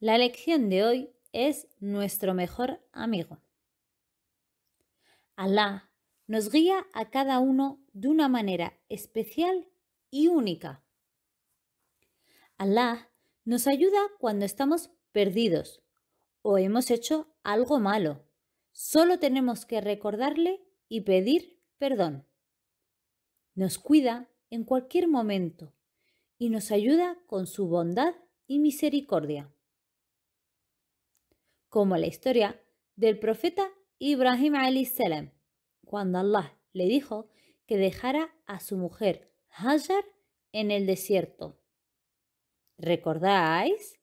La lección de hoy es nuestro mejor amigo. Alá nos guía a cada uno de una manera especial y única. Alá nos ayuda cuando estamos perdidos o hemos hecho algo malo. Solo tenemos que recordarle y pedir perdón. Nos cuida en cualquier momento y nos ayuda con su bondad y misericordia como la historia del profeta Ibrahim salam, cuando Allah le dijo que dejara a su mujer Hajar en el desierto. ¿Recordáis?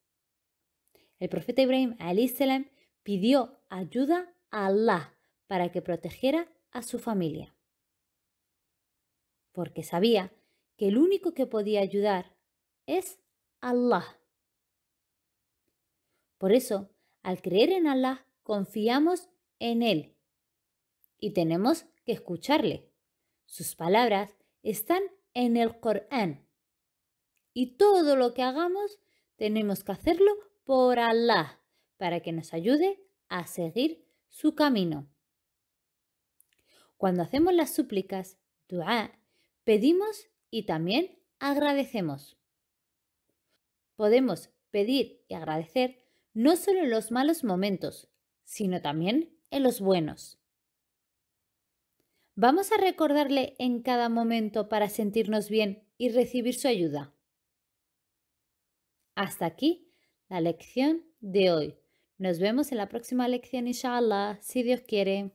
El profeta Ibrahim salam pidió ayuda a Allah para que protegiera a su familia, porque sabía que el único que podía ayudar es Allah. Por eso al creer en Allah, confiamos en Él y tenemos que escucharle. Sus palabras están en el Corán. Y todo lo que hagamos tenemos que hacerlo por Allah, para que nos ayude a seguir su camino. Cuando hacemos las súplicas, dua, pedimos y también agradecemos. Podemos pedir y agradecer no solo en los malos momentos, sino también en los buenos. Vamos a recordarle en cada momento para sentirnos bien y recibir su ayuda. Hasta aquí la lección de hoy. Nos vemos en la próxima lección, inshallah, si Dios quiere.